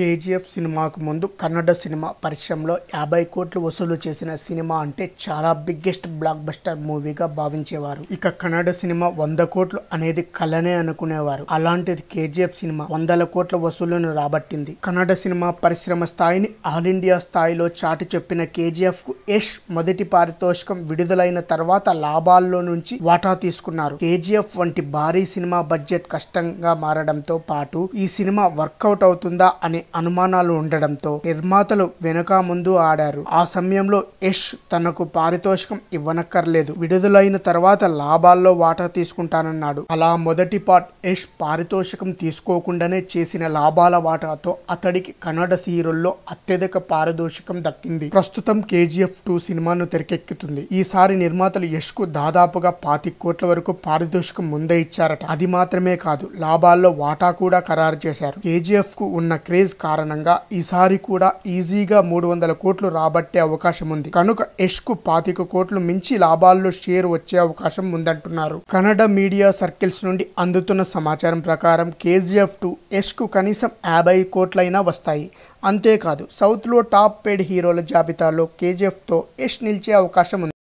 KGF సినిమాకు ముందు Kannada cinema పరిశ్రమలో యాభై కోట్లు వసూలు చేసిన సినిమా అంటే చాలా బిగ్గెస్ట్ బ్లాక్ బస్టర్ మూవీగా భావించేవారు ఇక కన్నడ సినిమా వంద కోట్లు అనేది కలనే అనుకునేవారు అలాంటిది కేజీఎఫ్ సినిమా వందల కోట్ల వసూలను రాబట్టింది కన్నడ సినిమా పరిశ్రమ స్థాయిని ఆల్ ఇండియా స్థాయిలో చాటి చెప్పిన కేజీఎఫ్ కు యష్ మొదటి పారితోషికం విడుదలైన తర్వాత లాభాల్లో నుంచి వాటా తీసుకున్నారు కేజీఎఫ్ వంటి భారీ సినిమా బడ్జెట్ కష్టంగా మారడంతో పాటు ఈ సినిమా వర్కౌట్ అవుతుందా అనే అనుమానాలు ఉండడంతో నిర్మాతలు వెనుక ముందు ఆడారు ఆ సమయంలో యష్ తనకు పారితోషికం ఇవ్వనక్కర్లేదు విడుదలైన తర్వాత లాభాల్లో వాటా తీసుకుంటానన్నాడు అలా మొదటి పార్ట్ యష్ పారితోషికం తీసుకోకుండానే చేసిన లాభాల వాటాతో అతడికి కన్నడ సీరియల్లో అత్యధిక పారితోషికం దక్కింది ప్రస్తుతం కేజీఎఫ్ టూ సినిమాను తెరకెక్కుతుంది ఈసారి నిర్మాతలు యష్ కు దాదాపుగా పాతి కోట్ల వరకు పారితోషికం ముందే ఇచ్చారట అది మాత్రమే కాదు లాభాల్లో వాటా కూడా ఖరారు చేశారు కేజీఎఫ్ కు ఉన్న క్రేజ్ రిలీజ్ కారణంగా ఈసారి కూడా ఈజీగా మూడు వందల కోట్లు రాబట్టే అవకాశం ఉంది కనుక యష్ కు పాతిక కోట్లు మించి లాభాల్లో షేర్ వచ్చే అవకాశం ఉందంటున్నారు కన్నడ మీడియా సర్కిల్స్ నుండి అందుతున్న సమాచారం ప్రకారం కేజీఎఫ్ టూ యష్ కు కనీసం యాభై కోట్లైనా వస్తాయి అంతేకాదు సౌత్లో టాప్ పేడ్ హీరోల జాబితాలో కేజీఎఫ్తో యష్ నిలిచే అవకాశం ఉంది